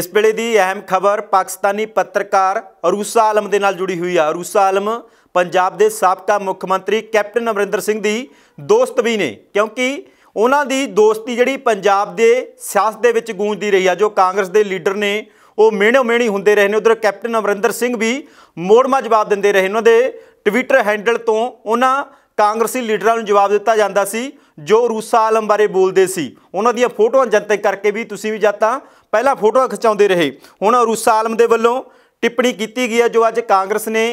ਇਸ ਵੇਲੇ ਦੀ ਅਹਿਮ ਖਬਰ ਪਾਕਿਸਤਾਨੀ ਪੱਤਰਕਾਰ ਅਰੂਸਾ ਆਲਮ ਦੇ ਨਾਲ ਜੁੜੀ ਹੋਈ ਆ ਅਰੂਸਾ ਆਲਮ ਪੰਜਾਬ ਦੇ ਸਾਬਕਾ ਮੁੱਖ ਮੰਤਰੀ ਕੈਪਟਨ ਅਮਰਿੰਦਰ ਸਿੰਘ ਦੀ ਦੋਸਤ ਵੀ ਨੇ ਕਿਉਂਕਿ ਉਹਨਾਂ ਦੀ ਦੋਸਤੀ ਜਿਹੜੀ ਪੰਜਾਬ ਦੇ ਸਿਆਸਤ ਦੇ ਵਿੱਚ ਗੂੰਜਦੀ ਰਹੀ ਆ ਜੋ ਕਾਂਗਰਸ ਦੇ ਲੀਡਰ ਨੇ ਉਹ ਮਿਹਣੋ ਮਿਹਣੀ ਹੁੰਦੇ ਰਹੇ ਨੇ ਉਧਰ ਕੈਪਟਨ ਅਮਰਿੰਦਰ ਸਿੰਘ ਵੀ ਮੋੜਮਾ ਜਵਾਬ ਦਿੰਦੇ ਰਹੇ ਉਹਨਾਂ ਦੇ ਟਵਿੱਟਰ ਹੈਂਡਲ ਤੋਂ ਉਹਨਾਂ ਕਾਂਗਰਸੀ ਲੀਡਰਾਂ ਨੂੰ ਜਵਾਬ ਦਿੱਤਾ ਜਾਂਦਾ ਸੀ ਜੋ ਰੂਸਾ ਆਲਮ ਬਾਰੇ ਬੋਲਦੇ ਸੀ ਉਹਨਾਂ ਦੀਆਂ ਫੋਟੋਆਂ ਜਨਤਕ ਕਰਕੇ ਵੀ ਤੁਸੀਂ ਵੀ ਜਾਂ ਤਾਂ ਪਹਿਲਾਂ ਫੋਟੋਆਂ ਖਿਚਾਉਂਦੇ ਰਹੇ ਹੁਣ ਰੂਸਾ ਆਲਮ ਦੇ ਵੱਲੋਂ ਟਿੱਪਣੀ ਕੀਤੀ ਗਈ ਹੈ ਜੋ ਅੱਜ ਕਾਂਗਰਸ ਨੇ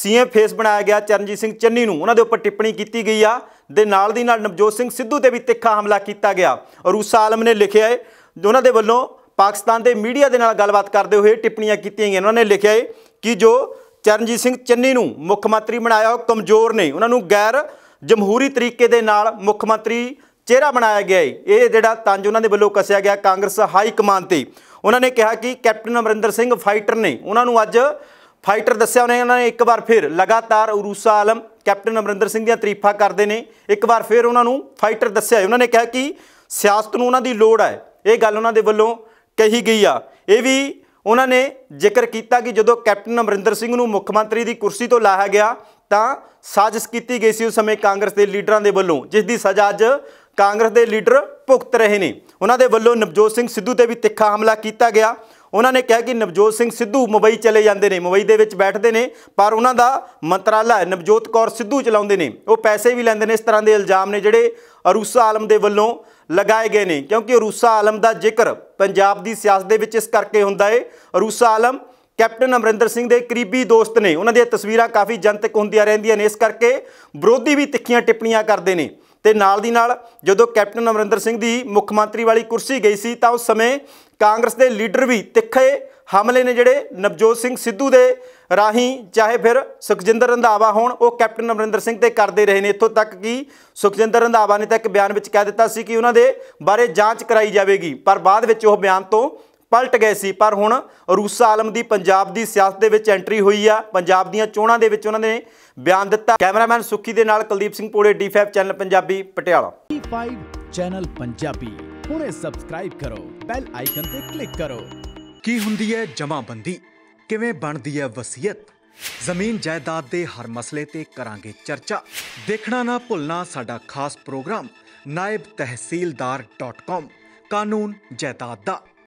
ਸੀਐਮ ਫੇਸ ਬਣਾਇਆ ਗਿਆ ਚਰਨਜੀਤ ਸਿੰਘ ਚੰਨੀ ਨੂੰ ਉਹਨਾਂ ਦੇ ਉੱਪਰ ਟਿੱਪਣੀ ਕੀਤੀ ਗਈ ਆ ਦੇ ਨਾਲ ਦੀ ਨਾਲ ਨਵਜੋਤ ਸਿੰਘ ਸਿੱਧੂ ਤੇ ਵੀ ਤਿੱਖਾ ਹਮਲਾ ਕੀਤਾ ਗਿਆ ਰੂਸਾ ਆਲਮ ਨੇ ਲਿਖਿਆ ਹੈ ਉਹਨਾਂ ਦੇ ਵੱਲੋਂ ਪਾਕਿਸਤਾਨ ਦੇ ਮੀਡੀਆ ਦੇ ਨਾਲ ਗੱਲਬਾਤ ਕਰਦੇ ਹੋਏ ਟਿੱਪਣੀਆਂ ਕੀਤੀਆਂ ਗਈਆਂ ਉਹਨਾਂ ਨੇ ਲਿਖਿਆ ਹੈ ਕਿ ਜੋ ਚਰਨਜੀਤ ਸਿੰਘ ਚੰਨੀ ਨੂੰ ਮੁੱਖ ਮੰਤਰੀ ਬਣਾਇਆ ਉਹ ਕਮਜ਼ੋਰ ਨੇ ਉਹਨਾਂ ਨੂੰ ਗੈਰ ਜਮਹੂਰੀ ਤਰੀਕੇ ਦੇ ਨਾਲ ਮੁੱਖ ਮੰਤਰੀ ਚਿਹਰਾ ਬਣਾਇਆ ਗਿਆ ਇਹ ਜਿਹੜਾ ਤੰਜ ਉਹਨਾਂ ਦੇ ਵੱਲੋਂ ਕੱਸਿਆ ਗਿਆ ਕਾਂਗਰਸ ਹਾਈ ਕਮਾਨ ਤੇ ਉਹਨਾਂ ਨੇ ਕਿਹਾ ਕਿ ਕੈਪਟਨ ਅਮਰਿੰਦਰ ਸਿੰਘ ਫਾਈਟਰ ਨੇ ਉਹਨਾਂ ਨੂੰ ਅੱਜ ਫਾਈਟਰ ਦੱਸਿਆ ਉਹਨੇ ਉਹਨਾਂ ਨੇ ਇੱਕ ਵਾਰ ਫਿਰ ਲਗਾਤਾਰ ਉਰੂਸਾ ਆਲਮ ਕੈਪਟਨ ਅਮਰਿੰਦਰ ਸਿੰਘ ਦੀਆਂ ਤਾਰੀਫਾਂ ਕਰਦੇ ਨੇ ਇੱਕ ਵਾਰ ਫਿਰ ਉਹਨਾਂ ਨੂੰ ਫਾਈਟਰ ਦੱਸਿਆ ਉਹਨਾਂ ਨੇ ਕਿਹਾ ਕਿ ਸਿਆਸਤ ਨੂੰ ਉਹਨਾਂ ਦੀ ਲੋੜ ਹੈ ਇਹ ਗੱਲ ਉਹਨਾਂ ਦੇ ਵੱਲੋਂ ਕਹੀ ਗਈ ਆ ਇਹ ਵੀ ਉਹਨਾਂ ਨੇ ਜ਼ਿਕਰ ਕੀਤਾ ਕਿ ਜਦੋਂ ਕੈਪਟਨ ਅਮਰਿੰਦਰ ਸਿੰਘ ਨੂੰ ਮੁੱਖ ਮੰਤਰੀ ਦੀ ਕੁਰਸੀ ਤੋਂ ਲਾਇਆ ਗਿਆ ਤਾਂ ਸਾਜ਼ਿਸ਼ ਕੀਤੀ ਗਈ ਸੀ ਉਸ ਸਮੇਂ ਕਾਂਗਰਸ ਦੇ ਲੀਡਰਾਂ ਦੇ ਵੱਲੋਂ ਜਿਸ ਦੀ ਸਜ਼ਾ ਅੱਜ ਕਾਂਗਰਸ ਦੇ ਲੀਡਰ ਭੁਗਤ ਰਹੇ ਨੇ ਉਹਨਾਂ ਦੇ ਵੱਲੋਂ ਨਵਜੋਤ ਸਿੰਘ ਸਿੱਧੂ ਤੇ ਵੀ ਤਿੱਖਾ ਹਮਲਾ ਕੀਤਾ ਗਿਆ ਉਹਨਾਂ ਨੇ ਕਿਹਾ ਕਿ ਨਵਜੋਤ ਸਿੰਘ ਸਿੱਧੂ ਮੁੰਬਈ ਚਲੇ ਜਾਂਦੇ ਨੇ ਮੁੰਬਈ ਦੇ ਵਿੱਚ ਬੈਠਦੇ ਨੇ ਪਰ ਉਹਨਾਂ ਦਾ ਮੰਤਰਾਲਾ ਨਵਜੋਤ ਕੌਰ ਸਿੱਧੂ ਚਲਾਉਂਦੇ ਨੇ ਉਹ ਪੈਸੇ ਵੀ ਲੈਂਦੇ ਨੇ ਇਸ ਤਰ੍ਹਾਂ ਦੇ ਇਲਜ਼ਾਮ ਨੇ ਜਿਹੜੇ ਅਰੂਸਾ ਆਲਮ ਦੇ ਵੱਲੋਂ ਲਗਾਏ ਗਏ ਨੇ ਕਿਉਂਕਿ ਰੂਸਾ ਆਲਮ ਦਾ ਜ਼ਿਕਰ ਪੰਜਾਬ ਦੀ ਸਿਆਸਤ ਦੇ ਵਿੱਚ ਇਸ ਕਰਕੇ ਹੁੰਦਾ ਏ ਰੂਸਾ ਆਲਮ ਕੈਪਟਨ ਅਮਰਿੰਦਰ ਸਿੰਘ ਦੇ ਕਰੀਬੀ ਦੋਸਤ ਨੇ ਉਹਨਾਂ ਦੀਆਂ ਤਸਵੀਰਾਂ ਕਾਫੀ ਜਨਤਕ ਹੁੰਦੀਆਂ ਰਹਿੰਦੀਆਂ ਨੇ ਇਸ ਕਰਕੇ ਵਿਰੋਧੀ ਵੀ ਤਿੱਖੀਆਂ ਟਿੱਪਣੀਆਂ ਕਰਦੇ ਨੇ ਤੇ ਨਾਲ ਦੀ ਨਾਲ ਜਦੋਂ ਕੈਪਟਨ ਅਮਰਿੰਦਰ ਸਿੰਘ ਦੀ ਮੁੱਖ ਮੰਤਰੀ ਵਾਲੀ ਕੁਰਸੀ ਗਈ ਸੀ ਤਾਂ ਉਸ ਸਮੇਂ ਕਾਂਗਰਸ ਦੇ ਲੀਡਰ ਵੀ ਤਿੱਖੇ ਹਮਲੇ ਨੇ ਜਿਹੜੇ ਨਵਜੋਤ ਸਿੰਘ ਸਿੱਧੂ ਦੇ ਰਾਹੀਂ ਚਾਹੇ ਫਿਰ ਸੁਖਜਿੰਦਰ ਰੰਧਾਵਾ ਹੋਣ ਉਹ ਕੈਪਟਨ ਅਮਰਿੰਦਰ ਸਿੰਘ ਤੇ ਕਰਦੇ ਰਹੇ ਨੇ ਇੱਥੋਂ ਤੱਕ ਕਿ ਸੁਖਜਿੰਦਰ ਰੰਧਾਵਾ ਨੇ ਤਾਂ ਇੱਕ ਬਿਆਨ ਵਿੱਚ ਕਹਿ ਦਿੱਤਾ ਸੀ ਕਿ ਉਹਨਾਂ ਦੇ ਬਾਰੇ ਜਾਂਚ ਕਰਾਈ ਜਾਵੇਗੀ ਪਰ ਬਾਅਦ ਵਿੱਚ ਉਹ ਬਿਆਨ ਤੋਂ ਪਲਟ ਗਏ ਸੀ ਪਰ ਹੁਣ ਰੂਸਾ ਆਲਮ ਦੀ ਪੰਜਾਬ ਦੀ ਸਿਆਸਤ ਦੇ ਵਿੱਚ ਐਂਟਰੀ ਹੋਈ ਆ ਪੰਜਾਬ ਦੀਆਂ ਚੋਣਾਂ ਦੇ ਵਿੱਚ ਉਹਨਾਂ ਨੇ ਬਿਆਨ ਦਿੱਤਾ ਕੈਮਰਾਮੈਨ ਸੁੱਖੀ ਦੇ ਨਾਲ ਕੁਲਦੀਪ ਸਿੰਘ ਪੋੜੇ ਡੀ5 ਚੈਨਲ ਪੰਜਾਬੀ ਪਟਿਆਲਾ ਡੀ5 ਚੈਨਲ ਪੰਜਾਬੀ ਹੁਣੇ ਸਬਸਕ੍ਰਾਈਬ ਕਰੋ ਬੈਲ ਆਈਕਨ ਤੇ ਕਲਿੱਕ ਕਰੋ ਕੀ ਹੁੰਦੀ ਹੈ ਜਮਾਬੰਦੀ ਕਿਵੇਂ ਬਣਦੀ ਹੈ ਵਸੀਅਤ ਜ਼ਮੀਨ ਜਾਇਦਾਦ ਦੇ ਹਰ ਮਸਲੇ ਤੇ ਕਰਾਂਗੇ ਚਰਚਾ ਦੇਖਣਾ ਨਾ ਭੁੱਲਣਾ ਸਾਡਾ ਖਾਸ ਪ੍ਰੋਗਰਾਮ naibtehsildar.com ਕਾਨੂੰਨ ਜਾਇਦਾਦ ਦਾ